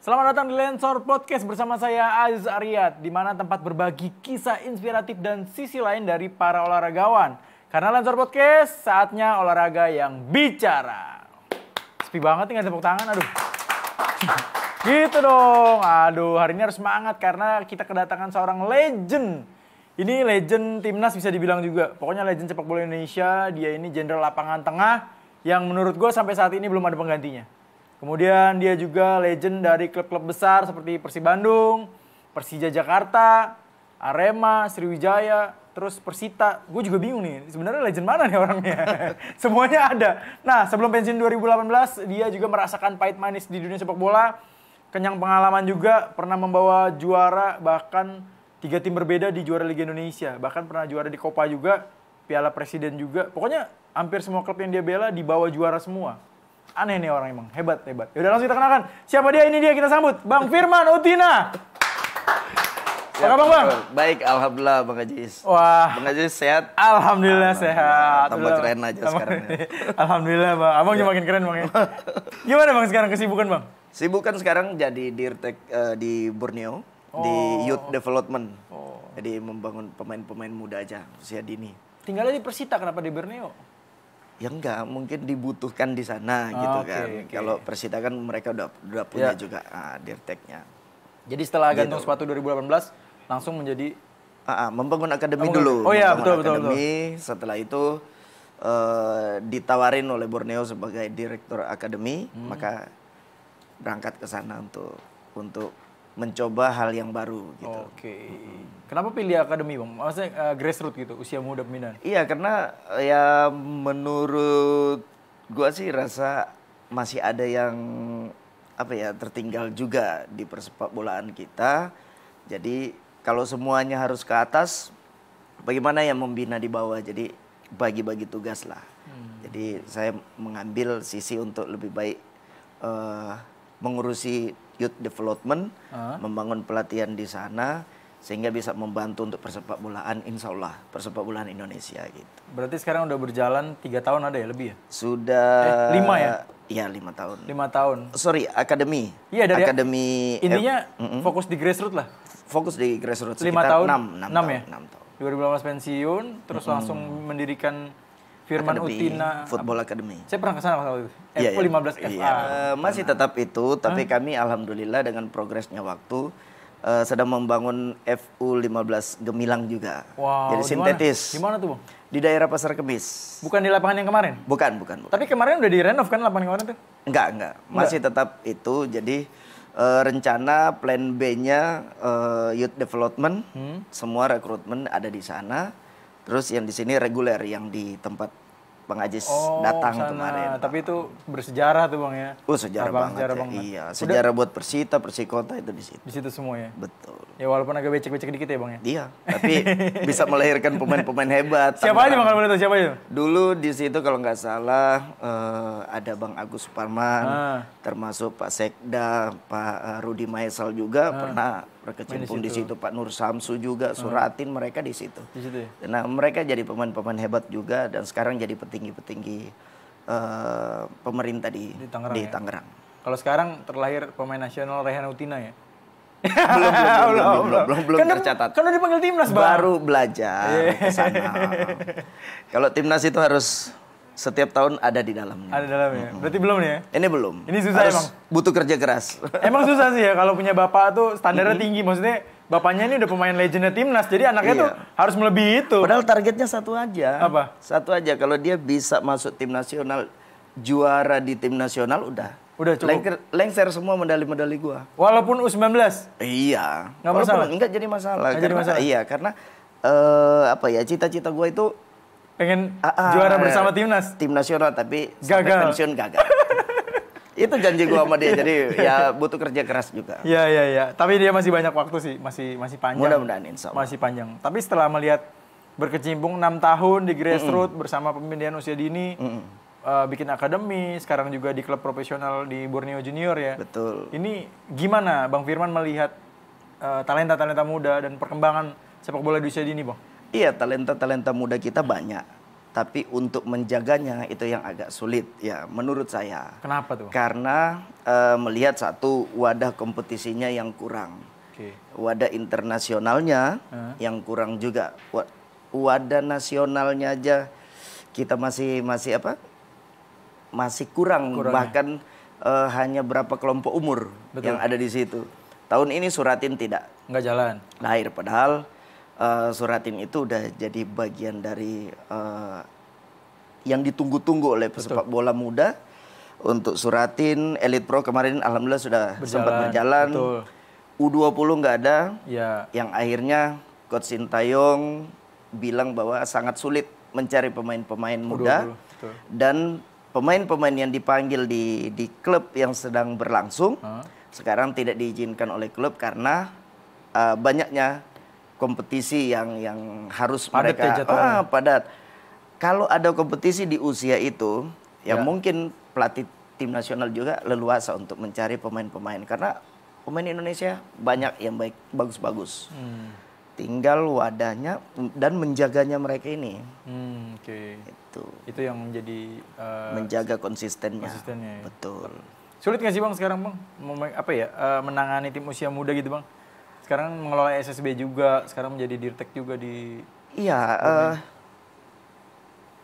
Selamat datang di Lensor Podcast bersama saya Aziz Aryat, di mana tempat berbagi kisah inspiratif dan sisi lain dari para olahragawan. Karena Lensor Podcast saatnya olahraga yang bicara. Sepi banget nih tepuk tangan, aduh. Gitu dong, aduh hari ini harus semangat karena kita kedatangan seorang legend. Ini legend timnas bisa dibilang juga. Pokoknya legend sepak bola Indonesia, dia ini jenderal lapangan tengah yang menurut gue sampai saat ini belum ada penggantinya Kemudian dia juga legend dari klub-klub besar seperti Persib Bandung, Persija Jakarta, Arema, Sriwijaya, terus Persita. Gue juga bingung nih, sebenarnya legend mana nih orangnya? Semuanya ada. Nah, sebelum pensiun 2018, dia juga merasakan pahit manis di dunia sepak bola. Kenyang pengalaman juga, pernah membawa juara bahkan tiga tim berbeda di juara Liga Indonesia. Bahkan pernah juara di Copa juga, Piala Presiden juga. Pokoknya hampir semua klub yang dia bela dibawa juara semua aneh nih orang emang hebat hebat yaudah langsung kita kenalkan siapa dia ini dia kita sambut bang Firman Utina apa bang bang? Baik, alhamdulillah bang Ajis. Wah. Bang Ajis sehat. Alhamdulillah, sehat. Tambah keren aja sekarang. Ya. alhamdulillah bang, abang ya. makin keren bang ya. Gimana bang sekarang kesibukan bang? Sibukan sekarang jadi dirtek eh, di Borneo di oh. Youth Development. Oh. Jadi membangun pemain-pemain muda aja usia dini. Tinggalnya di Persita, kenapa di Borneo? ya enggak mungkin dibutuhkan di sana oh, gitu okay, kan okay. kalau Persita kan mereka udah udah punya yeah. juga ah, dirteknya jadi setelah gitu. gantung sepatu 2018 langsung menjadi uh, uh, membangun akademi oh, dulu oh iya betul betul betul. setelah itu uh, ditawarin oleh Borneo sebagai direktur akademi hmm. maka berangkat ke sana untuk untuk mencoba hal yang baru gitu. Oke. Okay. hmm Kenapa pilih akademi bang? Maksudnya uh, grassroots gitu, usia muda pembinaan? Iya karena eh, ya menurut gua sih rasa masih ada yang apa ya tertinggal juga di persepak bolaan kita. Jadi kalau semuanya harus ke atas, bagaimana yang membina di bawah? Jadi bagi-bagi tugas lah. Hmm. Jadi saya mengambil sisi untuk lebih baik uh, mengurusi youth development, uh. membangun pelatihan di sana sehingga bisa membantu untuk persepak bolaan insya Allah persepak bolaan Indonesia gitu. Berarti sekarang udah berjalan tiga tahun ada ya lebih ya? Sudah eh, lima ya? Iya lima tahun. Lima tahun. Sorry akademi. Iya dari akademi. Intinya eh, mm -mm. fokus di grassroots lah. Fokus di grassroots. Lima tahun. Enam, enam, enam ya. Enam tahun. 2018 pensiun, terus mm -hmm. langsung mendirikan Firman Academy, Utina Football Academy. Saya pernah ke sana waktu itu. Yeah, F15 FA. Yeah. masih tetap itu, tapi hmm? kami alhamdulillah dengan progresnya waktu uh, sedang membangun FU15 Gemilang juga. Wow. Jadi sintetis. Di mana tuh, Bang? Di daerah Pasar Kemis. Bukan di lapangan yang kemarin? Bukan, bukan. bukan. Tapi kemarin udah direnov kan lapangan kemarin tuh? Enggak, enggak. Masih tetap itu. Jadi uh, rencana plan B-nya uh, youth development, hmm? semua rekrutmen ada di sana Terus yang di sini reguler yang di tempat Bang Ajis oh, datang sana. kemarin. Tapi itu bersejarah tuh Bang ya. Oh, sejarah Abang, banget. Sejarah ya. Iya, sejarah Udah. buat Persita, Persikota itu di situ. Di situ semua ya. Betul. Ya walaupun agak becek-becek dikit ya Bang ya. Iya, tapi bisa melahirkan pemain-pemain hebat. Siapa aja Bang kalau menurut siapa aja? Dulu di situ kalau nggak salah uh, ada Bang Agus Parman, ah. termasuk Pak Sekda, Pak eh, Rudi Maesal juga ah. pernah berkecimpung di situ Pak Nur Samsu juga hmm. Suratin hmm. mereka di situ. Di situ ya? Nah mereka jadi pemain-pemain hebat juga dan sekarang jadi petinggi-petinggi uh, pemerintah di di Tangerang. Di ya? Tangerang. Kalau sekarang terlahir pemain nasional Rehan Utina ya? belum, belum, belum, belum, belum, belum, belum, kan tercatat. Kan udah dipanggil timnas, Bang. Baru belajar yeah. Iya. Kalau timnas itu harus setiap tahun ada di dalamnya. Ada dalamnya. Hmm. Berarti belum ya? Ini belum. Ini susah Harus emang. Butuh kerja keras. Emang susah sih ya kalau punya bapak tuh standarnya hmm. tinggi. Maksudnya bapaknya ini udah pemain legendnya timnas, jadi anaknya iya. tuh harus melebihi itu. Padahal targetnya satu aja. Apa? Satu aja. Kalau dia bisa masuk tim nasional, juara di tim nasional udah. Udah cukup. Lengser, lengser semua medali-medali gua. Walaupun U19. Iya. Enggak masalah. Enggak jadi masalah. Enggak jadi masalah. Iya, karena uh, apa ya cita-cita gua itu pengen uh, juara eh, bersama timnas tim nasional tapi gagal pensiun gagal itu janji gua sama dia jadi ya butuh kerja keras juga ya ya ya tapi dia masih banyak waktu sih masih masih panjang mudah-mudahan insya Allah. masih panjang tapi setelah melihat berkecimpung enam tahun di grassroots mm -mm. bersama pembinaan usia dini mm -mm. Uh, bikin akademi sekarang juga di klub profesional di Borneo Junior ya betul ini gimana Bang Firman melihat eh, talenta-talenta uh, muda dan perkembangan sepak bola di usia dini bang Iya, talenta-talenta muda kita banyak. Tapi untuk menjaganya itu yang agak sulit ya menurut saya. Kenapa tuh? Karena e, melihat satu wadah kompetisinya yang kurang. Okay. Wadah internasionalnya uh. yang kurang juga. Wadah nasionalnya aja kita masih masih apa? Masih kurang Kurangnya. bahkan e, hanya berapa kelompok umur Betul. yang ada di situ. Tahun ini Suratin tidak. Nggak jalan. Lahir padahal uh, eh, Suratin itu udah jadi bagian dari uh, yang ditunggu-tunggu oleh pesepak bola muda untuk Suratin Elite Pro kemarin alhamdulillah sudah berjalan, sempat berjalan. Betul. U20 nggak ada. Ya. Yang akhirnya coach Sintayong bilang bahwa sangat sulit mencari pemain-pemain muda u dan pemain-pemain yang dipanggil di di klub yang sedang berlangsung uh. sekarang tidak diizinkan oleh klub karena uh, banyaknya kompetisi yang yang harus padat mereka ya ah, padat. Kalau ada kompetisi di usia itu, ya, ya. mungkin pelatih tim nasional juga leluasa untuk mencari pemain-pemain karena pemain Indonesia banyak yang baik bagus-bagus. Hmm. Tinggal wadahnya dan menjaganya mereka ini. Hmm, Oke. Okay. Itu. Itu yang menjadi uh, menjaga konsistennya. Konsistennya. Ya. Betul. Sulit nggak sih bang sekarang bang, apa ya eh, menangani tim usia muda gitu bang? sekarang mengelola SSB juga, sekarang menjadi Dirtek juga di Iya, uh,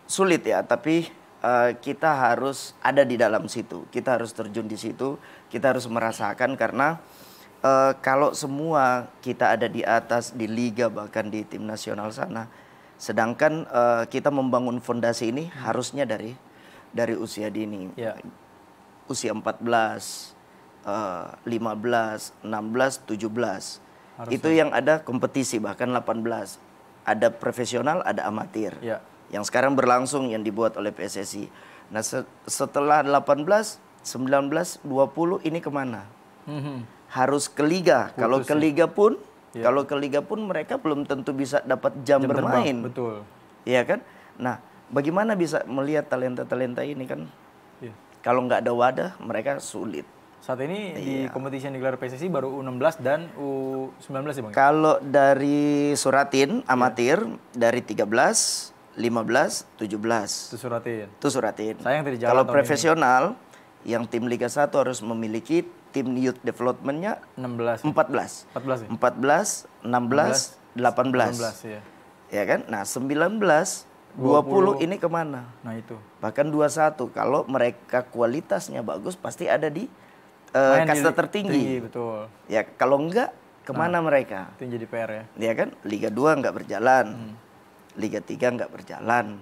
sulit ya, tapi uh, kita harus ada di dalam situ. Kita harus terjun di situ, kita harus merasakan karena uh, kalau semua kita ada di atas di liga bahkan di tim nasional sana, sedangkan uh, kita membangun fondasi ini hmm. harusnya dari dari usia dini. Ya. Usia 14, uh, 15, 16, 17 harus Itu yang ada kompetisi bahkan 18. Ada profesional, ada amatir. Ya. Yang sekarang berlangsung yang dibuat oleh PSSI. Nah, se setelah 18, 19, 20 ini kemana? -hmm. Harus ke liga. Putus, kalau ke liga pun, ya. kalau ke liga pun mereka belum tentu bisa dapat jam, jam bermain. betul. Iya kan? Nah, bagaimana bisa melihat talenta-talenta ini kan? Ya. Kalau nggak ada wadah, mereka sulit. Saat ini iya. di kompetisi yang digelar PSSI baru U16 dan U19 ya Bang? Kalau dari Suratin iya. amatir iya. dari 13, 15, 17. Itu Suratin. Itu Suratin. Sayang tidak Kalau profesional ini. yang tim Liga 1 harus memiliki tim youth developmentnya 16 14 14 ya? 14 16, 16 18 18 ya. ya kan nah 19 20, 20 ini kemana nah itu bahkan 21 kalau mereka kualitasnya bagus pasti ada di uh, kasta tertinggi. Tinggi, betul. Ya kalau enggak kemana nah, mereka? Itu jadi PR ya. Iya kan Liga 2 enggak berjalan, hmm. Liga 3 enggak berjalan.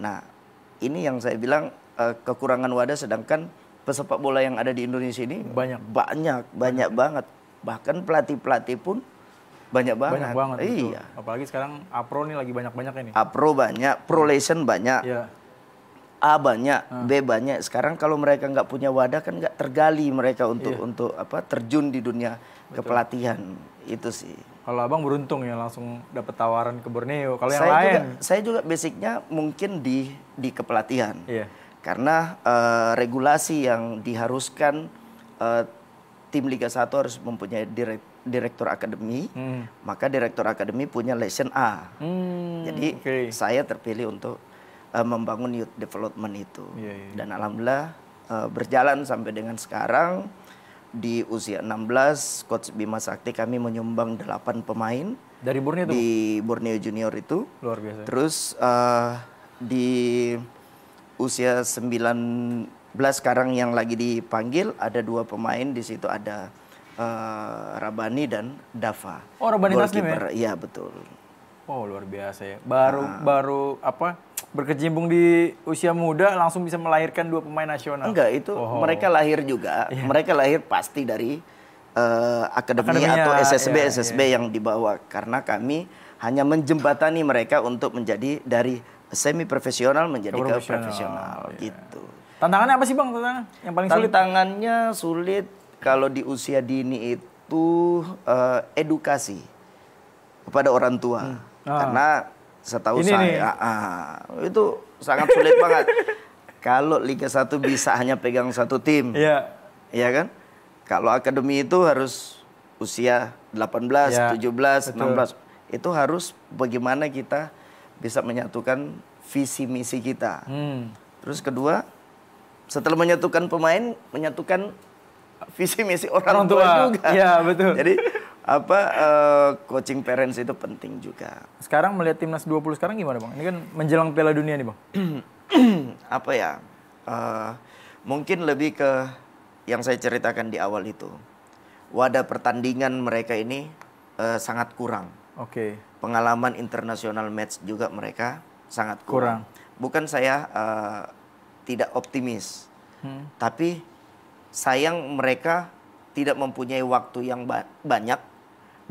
Nah ini yang saya bilang uh, kekurangan wadah sedangkan pesepak bola yang ada di Indonesia ini banyak banyak banyak, banyak. banget bahkan pelatih pelatih pun banyak banget. Banyak banget. Iya. Apalagi sekarang apro nih lagi banyak banyak ini. Apro banyak, pro hmm. lesson banyak. Iya. A banyak, hmm. B banyak. Sekarang kalau mereka nggak punya wadah kan nggak tergali mereka untuk iya. untuk apa terjun di dunia Betul. kepelatihan itu sih. Kalau abang beruntung ya langsung dapat tawaran ke Borneo. Kalau yang lain, juga, saya juga basicnya mungkin di di kepelatihan. Iya. Karena uh, regulasi yang diharuskan uh, tim Liga 1 harus mempunyai direktur direktur akademi, hmm. maka direktur akademi punya lesson A. Hmm, Jadi okay. saya terpilih untuk uh, membangun youth development itu. Yeah, yeah. Iya. Dan alhamdulillah uh, berjalan sampai dengan sekarang di usia 16 coach Bima Sakti kami menyumbang 8 pemain dari Borneo itu? di Borneo Junior itu. Luar biasa. Terus uh, di usia 19 sekarang yang lagi dipanggil ada dua pemain di situ ada uh, Rabani dan Dava. Oh Rabani Taslim ya? Iya betul. oh luar biasa ya. Baru uh, baru apa berkecimpung di usia muda langsung bisa melahirkan dua pemain nasional. Enggak, itu oh. mereka lahir juga. Yeah. Mereka lahir pasti dari uh, akademi atau SSB yeah, SSB yeah. Iya. yang dibawa karena kami hanya menjembatani mereka untuk menjadi dari semi profesional menjadi ke profesional yeah. gitu. Tantangannya apa sih Bang? Tantangan yang paling sulit? Tantangannya sulit kalau di usia dini itu uh, edukasi kepada orang tua. Hmm. Ah. Karena setahu ini saya ah, ah, itu sangat sulit banget. Kalau Liga 1 bisa hanya pegang satu tim. ya ya kan? Kalau akademi itu harus usia 18, ya, 17, betul. 16. Itu harus bagaimana kita bisa menyatukan visi misi kita. Hmm. Terus kedua, setelah menyatukan pemain, menyatukan visi misi orang, orang tua, tua juga. ya betul. Jadi apa uh, coaching parents itu penting juga. Sekarang melihat timnas 20 sekarang gimana bang? Ini kan menjelang Piala Dunia nih bang. apa ya? Uh, mungkin lebih ke yang saya ceritakan di awal itu. Wadah pertandingan mereka ini uh, sangat kurang. Oke. Okay. Pengalaman internasional match juga mereka sangat kurang. kurang. Bukan saya uh, tidak optimis, hmm. tapi sayang mereka tidak mempunyai waktu yang ba banyak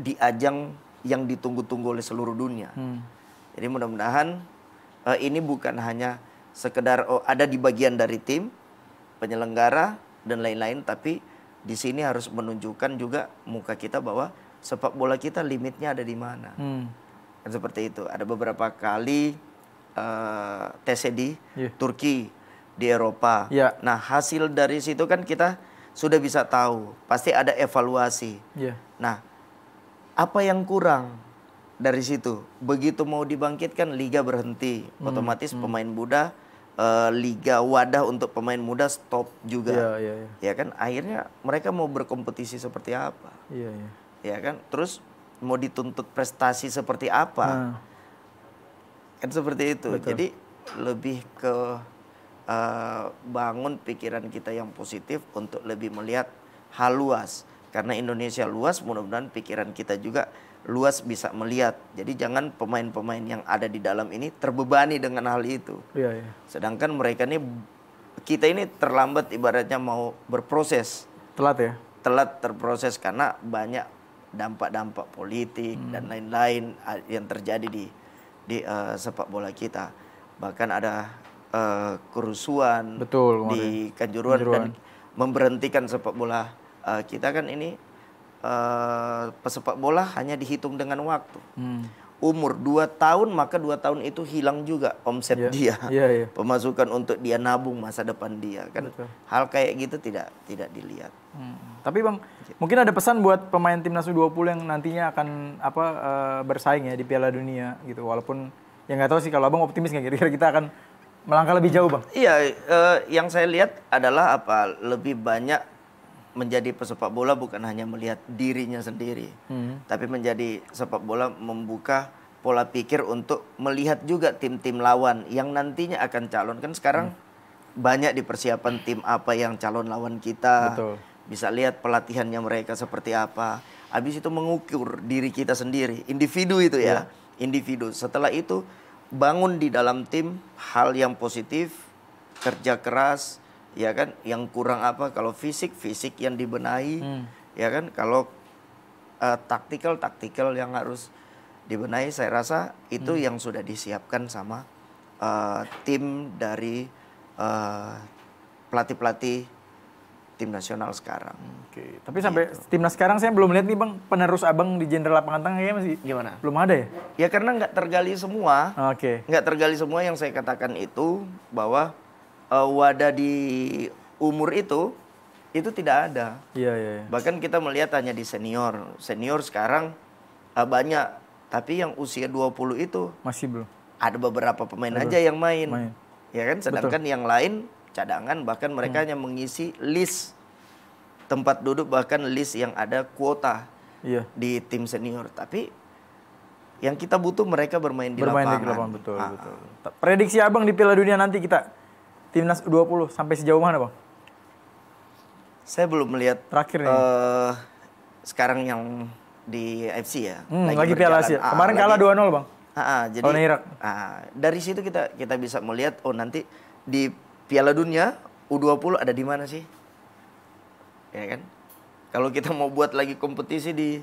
di ajang yang ditunggu-tunggu oleh seluruh dunia. Hmm. Jadi mudah-mudahan uh, ini bukan hanya sekedar oh, ada di bagian dari tim, penyelenggara dan lain-lain, tapi di sini harus menunjukkan juga muka kita bahwa sepak bola kita limitnya ada di mana. Hmm. Dan seperti itu. Ada beberapa kali uh, di yeah. Turki di Eropa. Yeah. Nah hasil dari situ kan kita sudah bisa tahu. Pasti ada evaluasi. Yeah. Nah apa yang kurang dari situ? Begitu mau dibangkitkan liga berhenti, hmm. otomatis hmm. pemain muda uh, liga wadah untuk pemain muda stop juga. Ya, ya, ya. ya kan akhirnya mereka mau berkompetisi seperti apa? ya, ya. ya kan? Terus mau dituntut prestasi seperti apa? Nah. Kan seperti itu. Betul. Jadi lebih ke uh, bangun pikiran kita yang positif untuk lebih melihat hal luas karena Indonesia luas mudah-mudahan pikiran kita juga luas bisa melihat jadi jangan pemain-pemain yang ada di dalam ini terbebani dengan hal itu ya, ya. sedangkan mereka ini kita ini terlambat ibaratnya mau berproses telat ya telat terproses karena banyak dampak-dampak politik hmm. dan lain-lain yang terjadi di di uh, sepak bola kita bahkan ada uh, kerusuhan Betul, di kanjuruan, kanjuruan dan memberhentikan sepak bola uh, kita kan ini uh, pesepak bola hanya dihitung dengan waktu. Hmm. Umur dua tahun maka dua tahun itu hilang juga omset yeah. dia. Yeah, iya. yeah. Pemasukan untuk dia nabung masa depan dia kan. Betul. Hal kayak gitu tidak tidak dilihat. Hmm. Tapi Bang, gitu. mungkin ada pesan buat pemain timnas U20 yang nantinya akan apa uh, bersaing ya di Piala Dunia gitu walaupun ya nggak tahu sih kalau Abang optimis nggak kira-kira kita akan melangkah lebih jauh bang? Iya, uh, yang saya lihat adalah apa lebih banyak menjadi pesepak bola bukan hanya melihat dirinya sendiri, hmm. tapi menjadi sepak bola membuka pola pikir untuk melihat juga tim-tim lawan yang nantinya akan calon kan sekarang hmm. banyak di persiapan tim apa yang calon lawan kita, Betul. bisa lihat pelatihannya mereka seperti apa, habis itu mengukur diri kita sendiri, individu itu ya, yeah. individu. Setelah itu bangun di dalam tim hal yang positif, kerja keras ya kan yang kurang apa kalau fisik fisik yang dibenahi hmm. ya kan kalau uh, eh, taktikal taktikal yang harus dibenahi saya rasa itu hmm. yang sudah disiapkan sama uh, tim dari uh, pelatih-pelatih tim nasional sekarang. Oke, tapi sampai gitu. timnas sekarang saya belum lihat nih bang penerus abang di jenderal lapangan tengah ya masih gimana? Belum ada ya? Ya karena nggak tergali semua. Oke. Okay. Nggak tergali semua yang saya katakan itu bahwa uh, wadah di umur itu itu tidak ada. Iya, iya, iya. Bahkan kita melihat hanya di senior. Senior sekarang uh, banyak, tapi yang usia 20 itu masih belum. Ada beberapa pemain Aduh, aja yang main. main. Ya kan sedangkan Betul. yang lain cadangan bahkan mereka hmm. hanya mengisi list tempat duduk bahkan list yang ada kuota iya. di tim senior. Tapi yang kita butuh mereka bermain di bermain lapangan. di lapangan betul, ah. betul. Prediksi Abang di Piala Dunia nanti kita timnas U20 sampai sejauh mana bang? Saya belum melihat terakhir nih. Uh, sekarang yang di AFC ya. Hmm, lagi, lagi Piala Asia. Ah, Kemarin kalah 2-0 bang. Ah, ah, jadi oh, Irak. Ah, dari situ kita kita bisa melihat oh nanti di Piala Dunia U20 ada di mana sih? Ya kan? Kalau kita mau buat lagi kompetisi di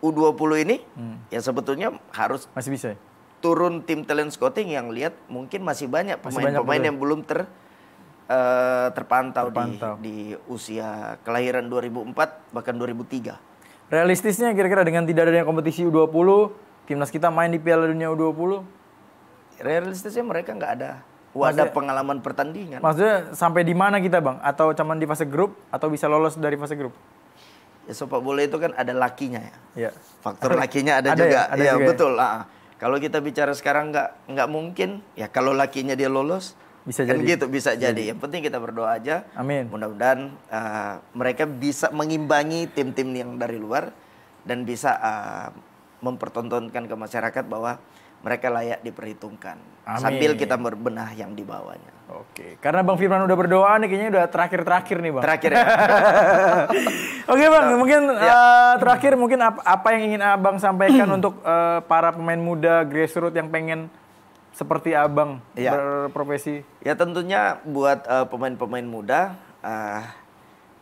U20 ini, hmm. ya sebetulnya harus masih bisa. Ya? turun tim talent scouting yang lihat mungkin masih banyak pemain-pemain yang belum ter uh, eh, terpantau, terpantau. Di, di usia kelahiran 2004 bahkan 2003. Realistisnya kira-kira dengan tidak adanya kompetisi U20, timnas kita main di Piala Dunia U20? Realistisnya mereka nggak ada wadah pengalaman pertandingan. Maksudnya sampai di mana kita bang? Atau cuman di fase grup? Atau bisa lolos dari fase grup? Ya sepak bola itu kan ada lakinya ya. ya. Faktor lakinya ada, ada juga. Ya, ada ya, juga ya? betul. Ya? Ah kalau kita bicara sekarang nggak nggak mungkin, ya kalau lakinya dia lolos, bisa kan jadi. gitu bisa jadi. jadi. Yang penting kita berdoa aja. Amin. Mudah-mudahan uh, mereka bisa mengimbangi tim-tim yang dari luar dan bisa uh, mempertontonkan ke masyarakat bahwa mereka layak diperhitungkan. Amin. Sambil kita berbenah yang di bawahnya. Oke, karena Bang Firman udah berdoa nih, kayaknya udah terakhir-terakhir nih Bang. Terakhir ya. Oke Bang, so, nah, mungkin ya. uh, terakhir mungkin apa, apa yang ingin Abang sampaikan untuk uh, para pemain muda grassroots yang pengen seperti Abang ya. berprofesi? Ya tentunya buat eh, pemain-pemain uh, muda, uh,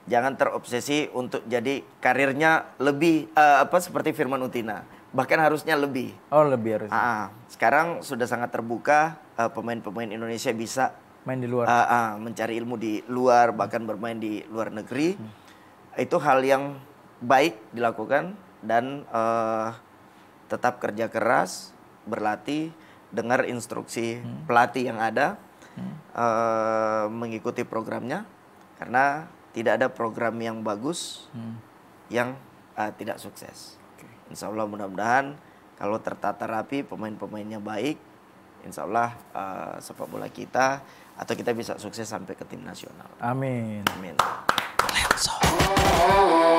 jangan terobsesi untuk jadi karirnya lebih uh, apa seperti Firman Utina bahkan harusnya lebih. Oh, lebih harusnya. Uh, sekarang sudah sangat terbuka eh, pemain-pemain uh, Indonesia bisa main di luar. Uh, uh, mencari ilmu di luar bahkan bermain di luar negeri. Hmm. Itu hal yang baik dilakukan dan uh, tetap kerja keras, berlatih, dengar instruksi hmm. pelatih yang ada, hmm. uh, mengikuti programnya karena tidak ada program yang bagus hmm. yang uh, tidak sukses. Insya Allah mudah-mudahan kalau tertata rapi pemain-pemainnya baik, Insya Allah uh, eh, sepak bola kita atau kita bisa sukses sampai ke tim nasional. Amin. Amin. Let's go.